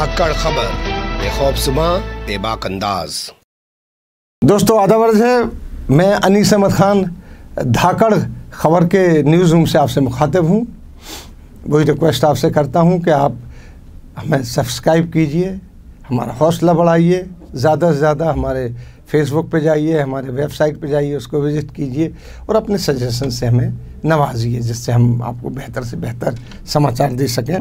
धाकड़ खबर बेखौबसुमा बेबाक अंदाज दोस्तों आदावर्ज है मैं अनीस अहमद खान धाकड़ खबर के न्यूज़ रूम से आपसे मुखातिब हूँ वही रिक्वेस्ट आपसे करता हूँ कि आप हमें सब्सक्राइब कीजिए हमारा हौसला बढ़ाइए ज़्यादा से ज़्यादा हमारे फेसबुक पे जाइए हमारे वेबसाइट पे जाइए उसको विज़िट कीजिए और अपने सजेशन से हमें नवाजिए जिससे हम आपको बेहतर से बेहतर समाचार दे सकें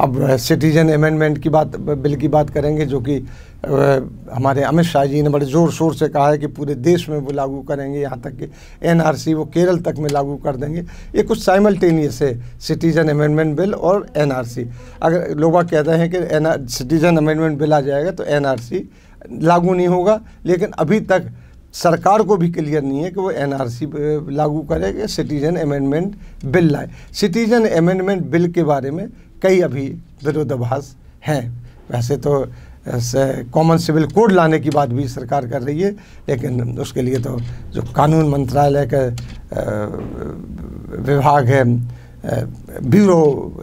अब सिटीजन अमेंडमेंट की बात बिल की बात करेंगे जो कि हमारे अमित शाह जी ने बड़े ज़ोर शोर से कहा है कि पूरे देश में वो लागू करेंगे यहाँ तक कि एनआरसी वो केरल तक में लागू कर देंगे ये कुछ साइमल्टेनियस है सिटीजन अमेंडमेंट बिल और एनआरसी अगर लोग कह रहे हैं कि एन सिटीजन अमेंडमेंट बिल आ जाएगा तो एन लागू नहीं होगा लेकिन अभी तक सरकार को भी क्लियर नहीं है कि वो एनआरसी लागू करे सिटीजन अमेंडमेंट बिल लाए सिटीजन अमेंडमेंट बिल के बारे में कई अभी विरोधाभास हैं वैसे तो कॉमन सिविल कोड लाने की बात भी सरकार कर रही है लेकिन उसके लिए तो जो कानून मंत्रालय का विभाग है ब्यूरो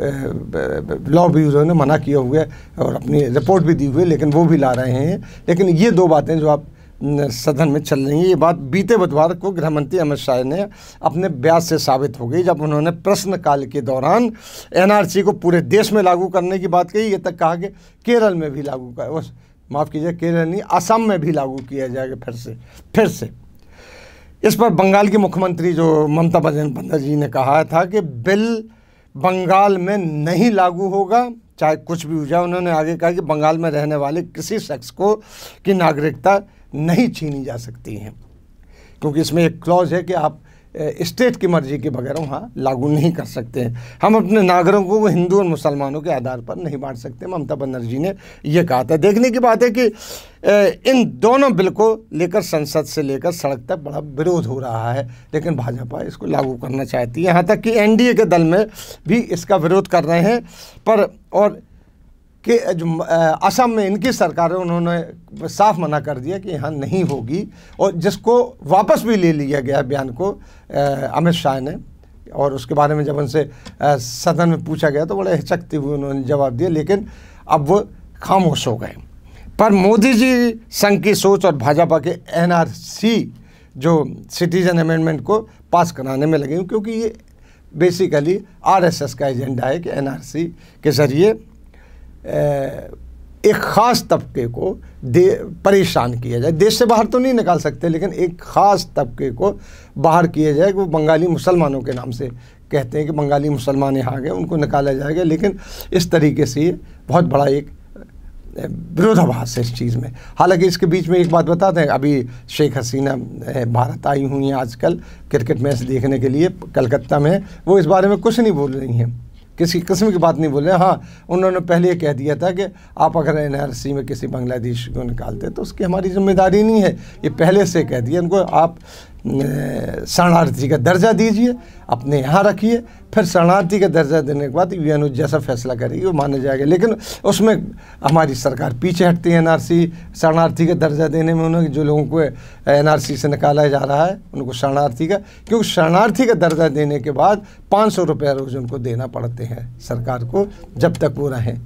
लॉ ब्यूरो ने मना किया हुआ है और अपनी रिपोर्ट भी दी हुई है लेकिन वो भी ला रहे हैं लेकिन ये दो बातें जो आप सदन में चल रही है ये बात बीते बुधवार को गृह मंत्री अमित शाह ने अपने ब्याज से साबित हो गई जब उन्होंने प्रश्नकाल के दौरान एनआरसी को पूरे देश में लागू करने की बात कही ये तक कहा कि केरल में भी लागू कर माफ़ कीजिए केरल नहीं असम में भी लागू किया जाएगा फिर से फिर से इस पर बंगाल की मुख्यमंत्री जो ममता बनर्जी जी ने कहा था कि बिल बंगाल में नहीं लागू होगा चाहे कुछ भी हो जाए उन्होंने आगे कहा कि बंगाल में रहने वाले किसी शख्स को की नागरिकता नहीं छीनी जा सकती हैं क्योंकि इसमें एक क्लॉज है कि आप स्टेट की मर्जी के बगैर वहाँ लागू नहीं कर सकते हैं हम अपने नागरिकों को हिंदू और मुसलमानों के आधार पर नहीं बांट सकते ममता बनर्जी ने यह कहा था देखने की बात है कि इन दोनों बिल को लेकर संसद से लेकर सड़क तक बड़ा विरोध हो रहा है लेकिन भाजपा इसको लागू करना चाहती है यहाँ तक कि एनडीए के दल में भी इसका विरोध कर रहे हैं पर और कि असम में इनकी है उन्होंने साफ मना कर दिया कि यहाँ नहीं होगी और जिसको वापस भी ले लिया गया बयान को अमित शाह ने और उसके बारे में जब उनसे सदन में पूछा गया तो बड़े हिचकते हुए उन्होंने जवाब दिया लेकिन अब वो खामोश हो गए पर मोदी जी संघ की सोच और भाजपा के एनआरसी जो सिटीजन अमेंडमेंट को पास कराने में लगे क्योंकि ये बेसिकली आरएसएस का एजेंडा है कि एनआरसी के ज़रिए एक ख़ास तबके को दे परेशान किया जाए देश से बाहर तो नहीं निकाल सकते लेकिन एक ख़ास तबके को बाहर किया जाए कि वो बंगाली मुसलमानों के नाम से कहते हैं कि बंगाली मुसलमान यहाँ आ गए उनको निकाला जाएगा लेकिन इस तरीके से बहुत बड़ा एक विरोधाभास है इस चीज़ में हालांकि इसके बीच में एक बात बताते हैं अभी शेख हसीना भारत आई हुई हैं आजकल क्रिकेट मैच देखने के लिए कलकत्ता में वो इस बारे में कुछ नहीं बोल रही हैं किसी किस्म की बात नहीं बोले हाँ उन्होंने पहले कह दिया था कि आप अगर सी में किसी बांग्लादेश को निकालते तो उसकी हमारी जिम्मेदारी नहीं है ये पहले से कह दिया उनको आप शरणार्थी का दर्जा दीजिए अपने यहाँ रखिए फिर शरणार्थी का दर्जा देने के बाद यू जैसा फैसला करेगी वो माना जाएगा लेकिन उसमें हमारी सरकार पीछे हटती है एनआरसी शरणार्थी का दर्जा देने में उन्होंने जो लोगों को एनआरसी से निकाला जा रहा है उनको शरणार्थी का क्योंकि शरणार्थी का दर्जा देने के बाद पाँच सौ रुपये रोज़ उनको देना पड़ते हैं सरकार को जब तक वो रहें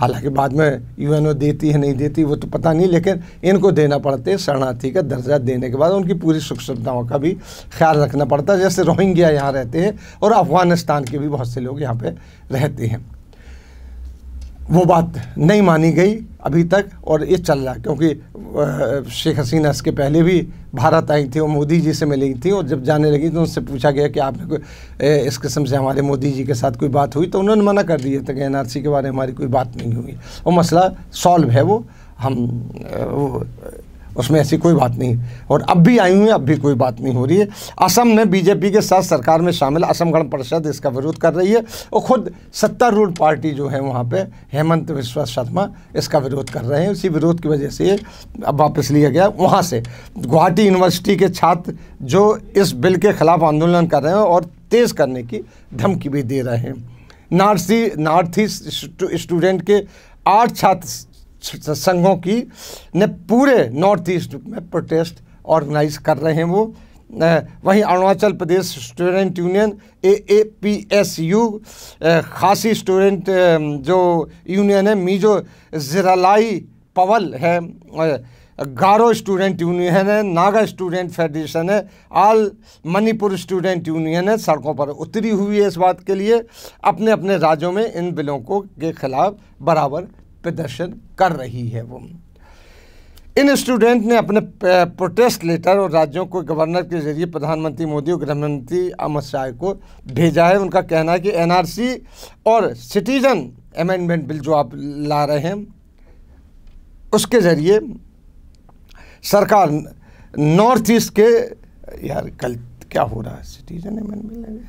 हालांकि बाद में यूएनओ देती है नहीं देती वो तो पता नहीं लेकिन इनको देना पड़ता है शरणार्थी का दर्जा देने के बाद उनकी पूरी सुख सुविधाओं का भी ख्याल रखना पड़ता है जैसे रोहिंग्या यहाँ रहते हैं और अफगानिस्तान के भी बहुत से लोग यहाँ पर रहते हैं वो बात नहीं मानी गई अभी तक और ये चल रहा क्योंकि शेख हसीना इसके पहले भी भारत आई थी और मोदी जी से मिली थी और जब जाने लगी तो उनसे पूछा गया कि आपने कोई इस किस्म से हमारे मोदी जी के साथ कोई बात हुई तो उन्होंने मना कर दिया था कि एन के बारे में हमारी कोई बात नहीं हुई वो मसला सॉल्व है वो हम वो उसमें ऐसी कोई बात नहीं और अब भी आई हुई है अब भी कोई बात नहीं हो रही है असम में बीजेपी के साथ सरकार में शामिल असम गण परिषद इसका विरोध कर रही है और खुद सत्तारूढ़ पार्टी जो है वहाँ पे हेमंत विश्व शर्मा इसका विरोध कर रहे हैं उसी विरोध की वजह से अब वापस लिया गया वहाँ से गुवाहाटी यूनिवर्सिटी के छात्र जो इस बिल के खिलाफ आंदोलन कर रहे हैं और तेज़ करने की धमकी भी दे रहे हैं नार्थी नॉर्थ ईस्ट स्टूडेंट के आठ छात्र संघों की ने पूरे नॉर्थ ईस्ट में प्रोटेस्ट ऑर्गेनाइज कर रहे हैं वो वहीं Arunachal Pradesh student union A A P S U Khasi student जो यूनियन है मीजो जरालाई पवल है गारो स्टूडेंट यूनियन है नागा स्टूडेंट फेडरेशन है आल मणिपुर स्टूडेंट यूनियन है सड़कों पर उतरी हुई है इस बात के लिए अपने अपने राज्यों में इन बिलों को के खिलाफ बराबर प्रदर्शन कर रही है वो इन स्टूडेंट ने अपने प्रोटेस्ट लेटर और राज्यों को गवर्नर के जरिए प्रधानमंत्री मोदी और गृहमंत्री अमित शाह को भेजा है उनका कहना है कि एनआरसी और सिटीजन अमेंडमेंट बिल जो आप ला रहे हैं उसके ज़रिए सरकार नॉर्थ ईस्ट के यार कल क्या हो रहा है सिटीजन अमेंडमेंट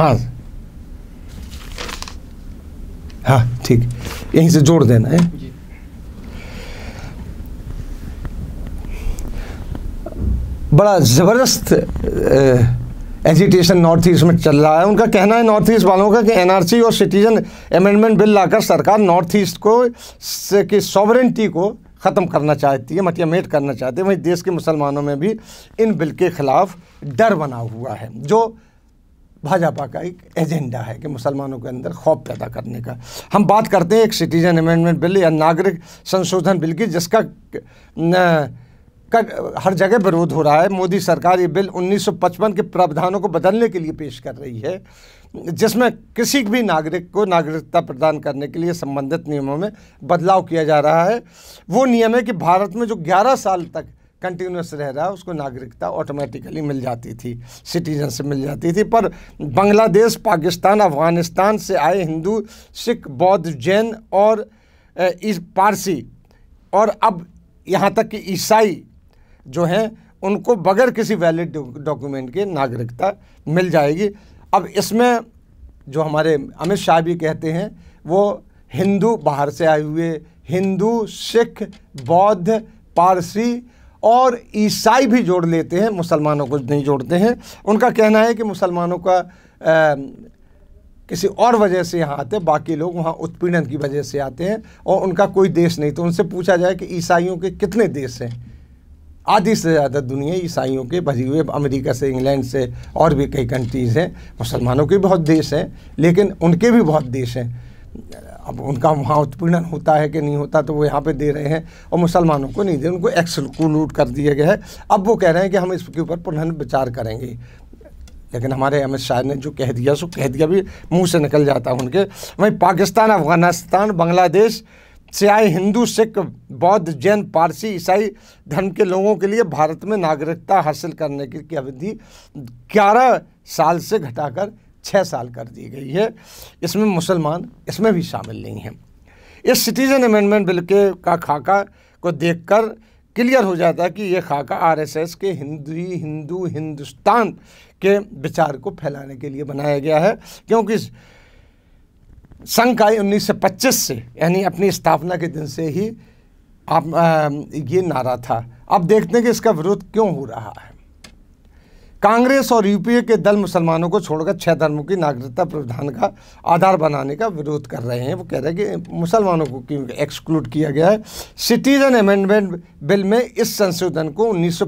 आज हाँ।, हाँ ठीक यहीं से जोड़ देना है बड़ा ज़बरदस्त एजिटेशन नॉर्थ ईस्ट में चल रहा है उनका कहना है नॉर्थ ईस्ट वालों का कि एनआरसी और सिटीजन अमेंडमेंट बिल लाकर सरकार नॉर्थ ईस्ट को की सॉवरेंटी को ख़त्म करना चाहती है मटियामेट करना चाहती है वहीं देश के मुसलमानों में भी इन बिल के ख़िलाफ़ डर बना हुआ है जो भाजपा का एक एजेंडा है कि मुसलमानों के अंदर खौफ पैदा करने का हम बात करते हैं एक सिटीजन अमेंडमेंट बिल या नागरिक संशोधन बिल की जिसका न, का हर जगह विरोध हो रहा है मोदी सरकार ये बिल 1955 के प्रावधानों को बदलने के लिए पेश कर रही है जिसमें किसी भी नागरिक को नागरिकता प्रदान करने के लिए संबंधित नियमों में बदलाव किया जा रहा है वो नियम है कि भारत में जो 11 साल तक कंटिन्यूस रह रहा है उसको नागरिकता ऑटोमेटिकली मिल जाती थी सिटीजन से मिल जाती थी पर बांग्लादेश पाकिस्तान अफगानिस्तान से आए हिंदू सिख बौद्ध जैन और इस पारसी और अब यहाँ तक कि ईसाई जो हैं उनको बगैर किसी वैलिड डॉक्यूमेंट के नागरिकता मिल जाएगी अब इसमें जो हमारे अमित शाह भी कहते हैं वो हिंदू बाहर से आए हुए हिंदू सिख बौद्ध पारसी और ईसाई भी जोड़ लेते हैं मुसलमानों को नहीं जोड़ते हैं उनका कहना है कि मुसलमानों का आ, किसी और वजह से यहाँ आते हैं बाकी लोग वहाँ उत्पीड़न की वजह से आते हैं और उनका कोई देश नहीं तो उनसे पूछा जाए कि ईसाइयों के कितने देश हैं आधी से ज़्यादा दुनिया ईसाइयों के भरी हुए अमेरिका से इंग्लैंड से और भी कई कंट्रीज़ हैं मुसलमानों के बहुत देश हैं लेकिन उनके भी बहुत देश हैं अब उनका वहाँ उत्पीड़न होता है कि नहीं होता तो वो यहाँ पे दे रहे हैं और मुसलमानों को नहीं दे उनको एक्सक्लूड कर दिया गया है अब वो कह रहे हैं कि हम इसके ऊपर पुनः विचार करेंगे लेकिन हमारे अमित शाह ने जो कह दिया सो कह दिया भी मुंह से निकल जाता है उनके वहीं पाकिस्तान अफगानिस्तान बांग्लादेश से आए हिंदू सिख बौद्ध जैन पारसी ईसाई धर्म के लोगों के लिए भारत में नागरिकता हासिल करने की अवधि ग्यारह साल से घटाकर छः साल कर दी गई है इसमें मुसलमान इसमें भी शामिल नहीं हैं इस सिटीज़न अमेंडमेंट बिल के का खाका को देखकर क्लियर हो जाता है कि ये खाका आरएसएस के हिंदी हिंदू हिंदुस्तान के विचार को फैलाने के लिए बनाया गया है क्योंकि संघ का उन्नीस सौ पच्चीस से यानी अपनी स्थापना के दिन से ही आप आ, ये नारा था अब देखते हैं कि इसका विरोध क्यों हो रहा है कांग्रेस और यूपीए के दल मुसलमानों को छोड़कर छह धर्मों की नागरिकता प्रावधान का आधार बनाने का विरोध कर रहे हैं वो कह रहे हैं कि मुसलमानों को क्यों एक्सक्लूड किया गया है सिटीजन अमेंडमेंट बिल में इस संशोधन को उन्नीस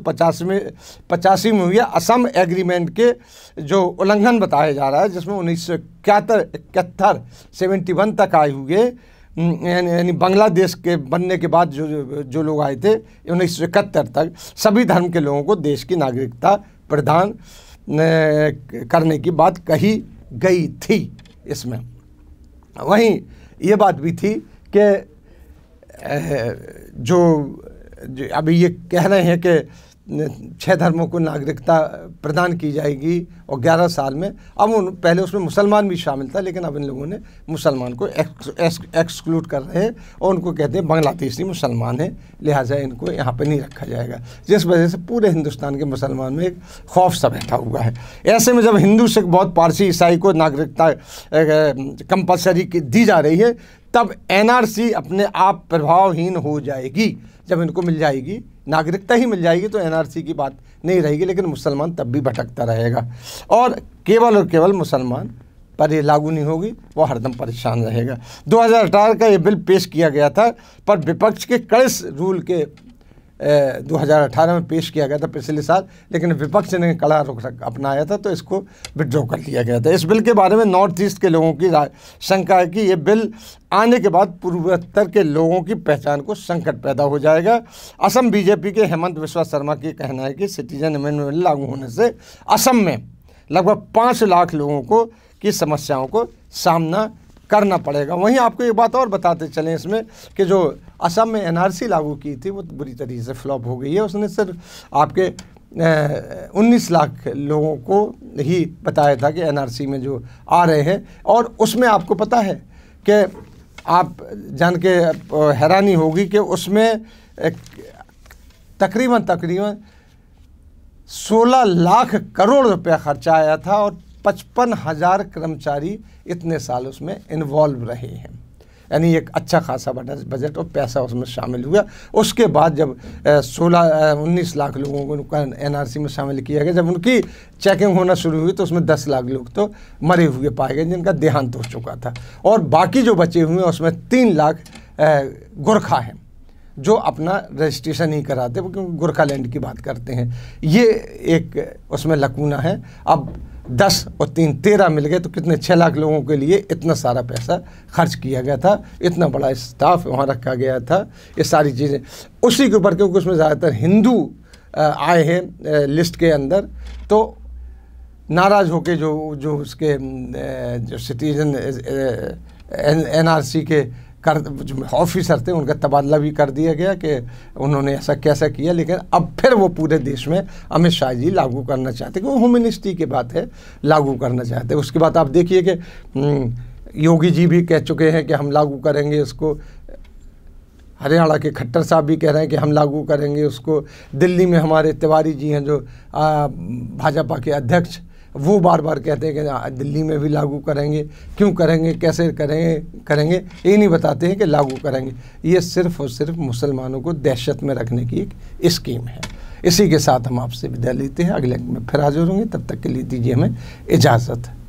में पचासी में हुए असम एग्रीमेंट के जो उल्लंघन बताया जा रहा है जिसमें उन्नीस सौ इकहत्तर इकहत्तर सेवेंटी वन तक आए हुए यानी बांग्लादेश के बनने के बाद जो जो लोग आए थे उन्नीस सौ इकहत्तर तक सभी धर्म के लोगों को देश की नागरिकता प्रदान करने की बात कही गई थी इसमें वहीं ये बात भी थी कि जो, जो अभी ये कह रहे हैं कि छः धर्मों को नागरिकता प्रदान की जाएगी और ग्यारह साल में अब उन पहले उसमें मुसलमान भी शामिल था लेकिन अब इन लोगों ने मुसलमान को एक्सक्लूड कर रहे हैं और उनको कहते हैं बांग्लादेशी मुसलमान हैं लिहाजा इनको यहाँ पर नहीं रखा जाएगा जिस वजह से पूरे हिंदुस्तान के मुसलमान में एक खौफ सा बैठा हुआ है ऐसे में जब हिंदू सिख बौद्ध पारसी ईसाई को नागरिकता कंपलसरी दी जा रही है तब एन अपने आप प्रभावहीन हो जाएगी जब इनको मिल जाएगी नागरिकता ही मिल जाएगी तो एनआरसी की बात नहीं रहेगी लेकिन मुसलमान तब भी भटकता रहेगा और केवल और केवल मुसलमान पर ये लागू नहीं होगी वो हरदम परेशान रहेगा 2018 का ये बिल पेश किया गया था पर विपक्ष के कड़े रूल के 2018 में पेश किया गया था पिछले साल लेकिन विपक्ष ने कड़ा रुख अपनाया था तो इसको विड्रॉ कर लिया गया था इस बिल के बारे में नॉर्थ ईस्ट के लोगों की शंका है कि ये बिल आने के बाद पूर्वोत्तर के लोगों की पहचान को संकट पैदा हो जाएगा असम बीजेपी के हेमंत विश्वा शर्मा के कहना है कि सिटीजन अमेंडमेंट लागू होने से असम में लगभग पाँच लाख लोगों को की समस्याओं को सामना करना पड़ेगा वहीं आपको एक बात और बताते चलें इसमें कि जो असम में एनआरसी लागू की थी वो तो बुरी तरीके से फ्लॉप हो गई है उसने सिर्फ आपके उन्नीस लाख लोगों को ही बताया था कि एनआरसी में जो आ रहे हैं और उसमें आपको पता है कि आप जान के हैरानी होगी कि उसमें तकरीबन तकरीबन 16 लाख करोड़ रुपया खर्चा आया था और पचपन हज़ार कर्मचारी इतने साल उसमें इन्वॉल्व रहे हैं यानी एक अच्छा खासा बजट और पैसा उसमें शामिल हुआ उसके बाद जब सोलह उन्नीस लाख लोगों को एनआरसी में शामिल किया गया जब उनकी चेकिंग होना शुरू हुई तो उसमें दस लाख लोग तो मरे हुए पाए गए जिनका देहांत हो चुका था और बाकी जो बचे हुए हैं उसमें तीन लाख गोरखा हैं जो अपना रजिस्ट्रेशन नहीं कराते क्योंकि गोरखालैंड की बात करते हैं ये एक उसमें लकूना है अब दस और तीन तेरह मिल गए तो कितने छः लाख लोगों के लिए इतना सारा पैसा खर्च किया गया था इतना बड़ा स्टाफ वहाँ रखा गया था ये सारी चीज़ें उसी के ऊपर क्योंकि उसमें ज़्यादातर हिंदू आए हैं लिस्ट के अंदर तो नाराज़ होके जो जो उसके जो सिटीजन एनआरसी के कर जो ऑफिसर थे उनका तबादला भी कर दिया गया कि उन्होंने ऐसा कैसा किया लेकिन अब फिर वो पूरे देश में अमित शाह जी लागू करना चाहते कि वो होम मिनिस्ट्री की बात है लागू करना चाहते उसके बाद आप देखिए कि हम्म, योगी जी भी कह चुके हैं कि हम लागू करेंगे इसको हरियाणा के खट्टर साहब भी कह रहे हैं कि हम लागू करेंगे उसको दिल्ली में हमारे तिवारी जी हैं जो भाजपा के अध्यक्ष वो बार बार कहते हैं कि हाँ, दिल्ली में भी लागू करेंगे क्यों करेंगे कैसे करेंगे करेंगे ये नहीं बताते हैं कि लागू करेंगे ये सिर्फ और सिर्फ मुसलमानों को दहशत में रखने की एक स्कीम है इसी के साथ हम आपसे विदा लेते हैं अगले में फिर हाजिर होंगे तब तक के लिए दीजिए हमें इजाज़त